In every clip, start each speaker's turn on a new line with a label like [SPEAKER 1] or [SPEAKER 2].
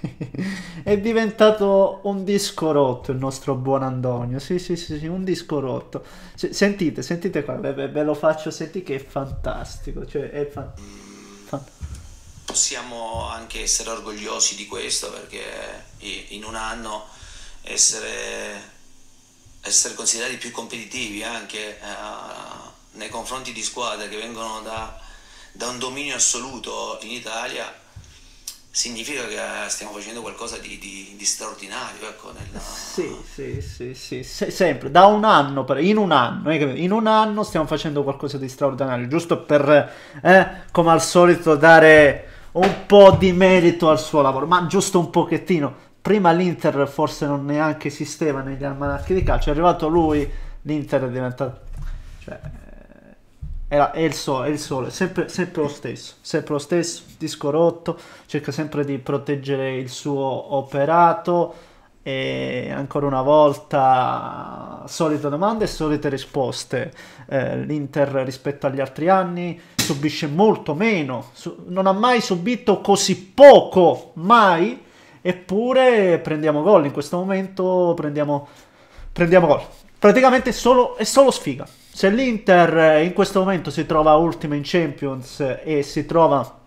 [SPEAKER 1] È diventato un disco rotto il nostro buon Antonio. Sì, sì, sì, sì, un disco rotto. Cioè, sentite, sentite qua, ve, ve, lo faccio sentire che è fantastico. Cioè, è fan- fan- Possiamo anche essere orgogliosi di questo perché in un anno essere, essere considerati più competitivi anche uh, nei confronti di squadre che vengono da, da un dominio assoluto in Italia significa che stiamo facendo qualcosa di, di, di straordinario. Ecco, nella... sì, sì, sì, sì, se, sempre, da un anno, in un anno, in un anno stiamo facendo qualcosa di straordinario, giusto per, eh, come al solito, dare un po' di merito al suo lavoro, ma giusto un pochettino. Prima l'Inter forse non neanche esisteva negli almanacchi di calcio, è arrivato lui, l'Inter è diventato... Cioè, è, la, è, il sole, è il sole sempre, sempre, lo stesso, sempre lo stesso, disco rotto, cerca sempre di proteggere il suo operato e ancora una volta solite domande e solite risposte. Eh, L'Inter rispetto agli altri anni subisce molto meno, su, non ha mai subito così poco, mai, eppure prendiamo gol in questo momento, prendiamo, prendiamo gol. Praticamente solo, è solo sfiga. Se l'Inter eh, in questo momento si trova ultima in Champions eh, e si trova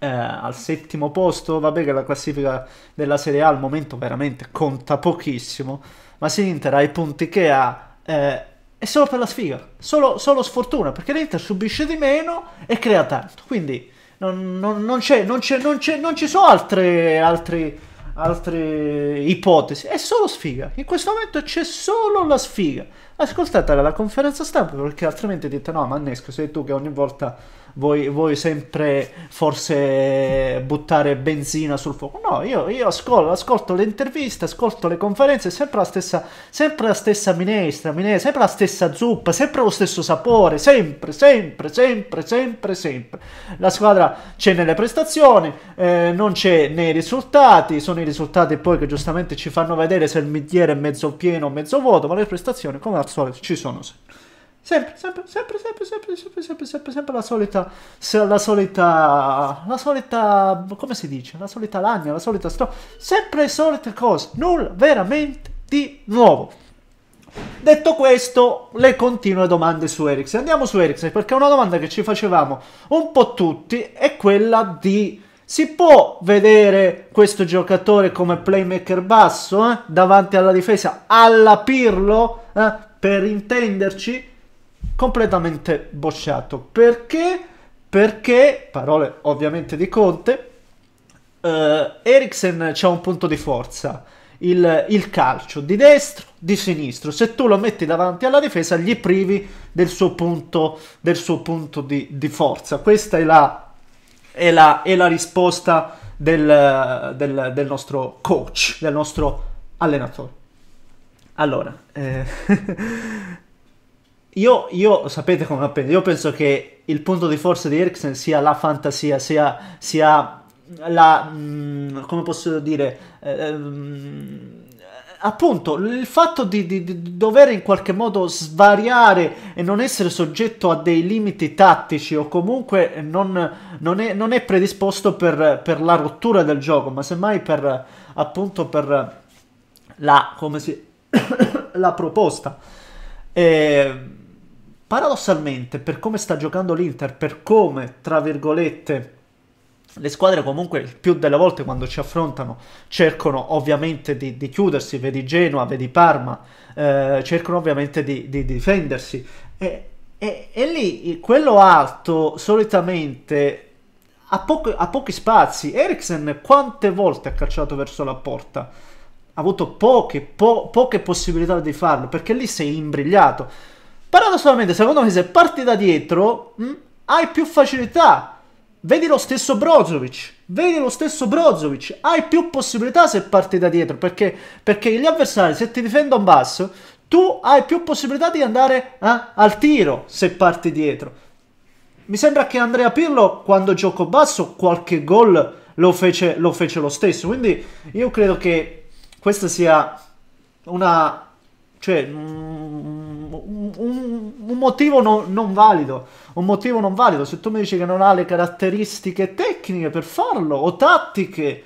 [SPEAKER 1] eh, al settimo posto, vabbè che la classifica della Serie A al momento veramente conta pochissimo, ma se l'Inter ha i punti che ha... Eh, è solo per la sfiga, solo, solo sfortuna, perché l'Inter subisce di meno e crea tanto, quindi non, non, non, c'è, non, c'è, non, c'è, non ci sono altre, altre altre ipotesi, è solo sfiga. In questo momento c'è solo la sfiga. Ascoltatela la conferenza stampa perché altrimenti dite no, Mannesco, sei tu che ogni volta vuoi, vuoi sempre forse buttare benzina sul fuoco. No, io, io ascolto, ascolto, le interviste, ascolto le conferenze, sempre la stessa, sempre la stessa minestra, minestra, sempre la stessa zuppa, sempre lo stesso sapore, sempre, sempre, sempre, sempre, sempre. La squadra c'è nelle prestazioni, eh, non c'è nei risultati, sono i risultati poi che giustamente ci fanno vedere se il midiere è mezzo pieno o mezzo vuoto, ma le prestazioni come al solito ci sono sempre. Sempre, sempre, sempre, sempre, sempre, sempre, sempre, sempre, sempre la solita, la solita, la solita, come si dice? La solita lagna, la solita storia, sempre le solite cose, nulla veramente di nuovo. Detto questo, le continue domande su Ericsson. Andiamo su Ericsson perché una domanda che ci facevamo un po' tutti è quella di si può vedere questo giocatore come playmaker basso eh, davanti alla difesa alla Pirlo eh, per intenderci? completamente bocciato. Perché? Perché, parole ovviamente di Conte, eh, Eriksen c'è un punto di forza. Il, il, calcio di destro, di sinistro. Se tu lo metti davanti alla difesa, gli privi del suo punto, del suo punto di, di, forza. Questa è la, è la, è la risposta del, del, del, nostro coach, del nostro allenatore. Allora, eh, Io, io, sapete come penso, io penso che il punto di forza di Eriksen sia la fantasia, sia, sia la, mh, mm, come posso dire, ehm, appunto il fatto di, di, di, dover in qualche modo svariare e non essere soggetto a dei limiti tattici o comunque non, non, è, non è, predisposto per, per, la rottura del gioco, ma semmai per appunto per la, si, la proposta. E, ehm, paradossalmente, per come sta giocando l'Inter, per come, tra virgolette, le squadre comunque più delle volte quando ci affrontano cercano ovviamente di, di chiudersi, vedi Genoa, vedi Parma, eh, cercano ovviamente di, di difendersi. E, e, e, lì quello alto solitamente ha, poco, ha pochi spazi. Eriksen quante volte ha calciato verso la porta? Ha avuto poche, po, poche possibilità di farlo perché lì sei imbrigliato Paradossalmente, secondo me, se parti da dietro, mh, hm, hai più facilità. Vedi lo stesso Brozovic, vedi lo stesso Brozovic, hai più possibilità se parti da dietro, perché, perché gli avversari, se ti difendono basso, tu hai più possibilità di andare eh, al tiro se parti dietro. Mi sembra che Andrea Pirlo, quando gioco basso, qualche gol lo fece, lo fece lo stesso, quindi io credo che questa sia una... cioè... Mm, un, un, motivo no, non valido. Un motivo non valido. Se tu mi dici che non ha le caratteristiche tecniche per farlo o tattiche,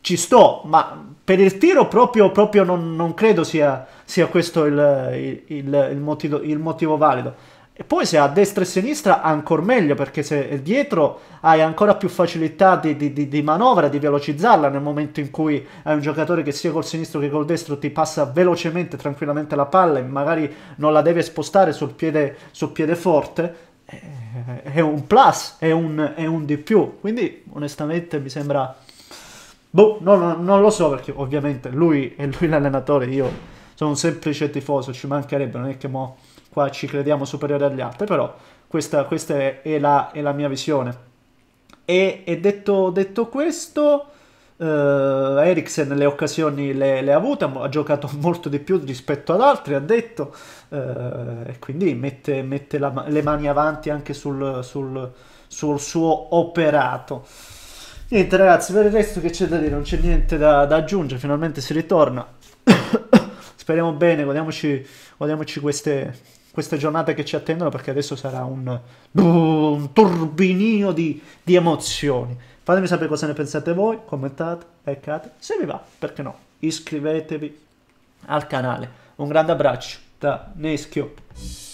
[SPEAKER 1] ci sto, ma per il tiro proprio, proprio non, non credo sia, sia questo il, il, il, motivo, il motivo valido. E poi se a destra e a sinistra ancora meglio, perché se è dietro hai ancora più facilità di, di, di, manovra, di velocizzarla nel momento in cui hai un giocatore che sia col sinistro che col destro ti passa velocemente, tranquillamente la palla e magari non la deve spostare sul piede, sul piede forte, eh, è un plus, è un, è un, di più. Quindi onestamente mi sembra... Boh, no, no, non lo so perché ovviamente lui è lui l'allenatore, io sono un semplice tifoso, ci mancherebbe, non è che mo qua ci crediamo superiori agli altri, però questa, questa è, la, è, la, mia visione. E, e detto, detto, questo, eh, Eriksen le occasioni le, le, ha avute, ha giocato molto di più rispetto ad altri, ha detto, eh, e quindi mette, mette la, le mani avanti anche sul, sul, sul suo operato. Niente ragazzi, per il resto che c'è da dire, non c'è niente da, da aggiungere, finalmente si ritorna. Speriamo bene, godiamoci, godiamoci queste, queste giornate che ci attendono perché adesso sarà un, un turbinio di, di emozioni. Fatemi sapere cosa ne pensate voi, commentate, likeate, se vi va, perché no, iscrivetevi al canale. Un grande abbraccio da Neschio.